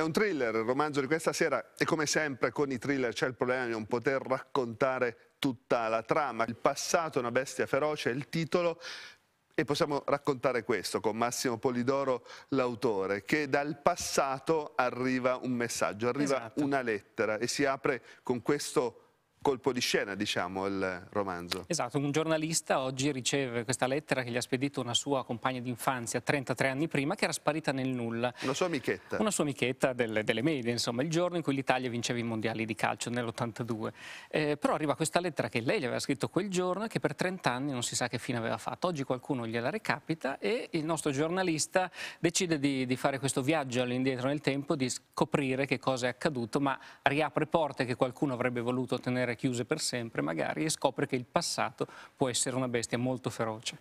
È un thriller, il romanzo di questa sera e come sempre con i thriller c'è il problema di non poter raccontare tutta la trama. Il passato è una bestia feroce è il titolo e possiamo raccontare questo con Massimo Polidoro, l'autore, che dal passato arriva un messaggio, arriva esatto. una lettera e si apre con questo colpo di scena, diciamo, il romanzo. Esatto, un giornalista oggi riceve questa lettera che gli ha spedito una sua compagna d'infanzia 33 anni prima, che era sparita nel nulla. Una sua amichetta. Una sua amichetta delle, delle medie, insomma, il giorno in cui l'Italia vinceva i mondiali di calcio nell'82. Eh, però arriva questa lettera che lei gli aveva scritto quel giorno e che per 30 anni non si sa che fine aveva fatto. Oggi qualcuno gliela recapita e il nostro giornalista decide di, di fare questo viaggio all'indietro nel tempo, di scoprire che cosa è accaduto, ma riapre porte che qualcuno avrebbe voluto tenere carcere chiuse per sempre magari e scopre che il passato può essere una bestia molto feroce.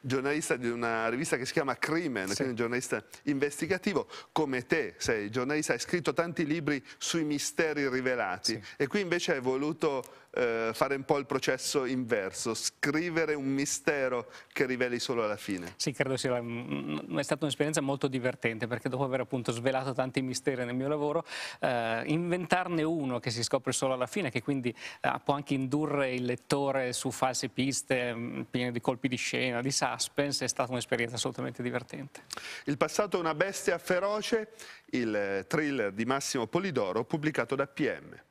Giornalista di una rivista che si chiama Crimen, sì. quindi giornalista investigativo, come te sei giornalista, hai scritto tanti libri sui misteri rivelati sì. e qui invece hai voluto eh, fare un po' il processo inverso, scrivere un mistero che riveli solo alla fine. Sì, credo sia è stata un'esperienza molto divertente perché dopo aver appunto svelato tanti misteri nel mio lavoro, eh, inventarne uno che si scopre solo alla fine, che quindi eh, può anche indurre il lettore su false piste, mm, pieno di colpi di scena, di suspense, è stata un'esperienza assolutamente divertente. Il passato è una bestia feroce, il eh, thriller di Massimo Polidoro pubblicato da PM.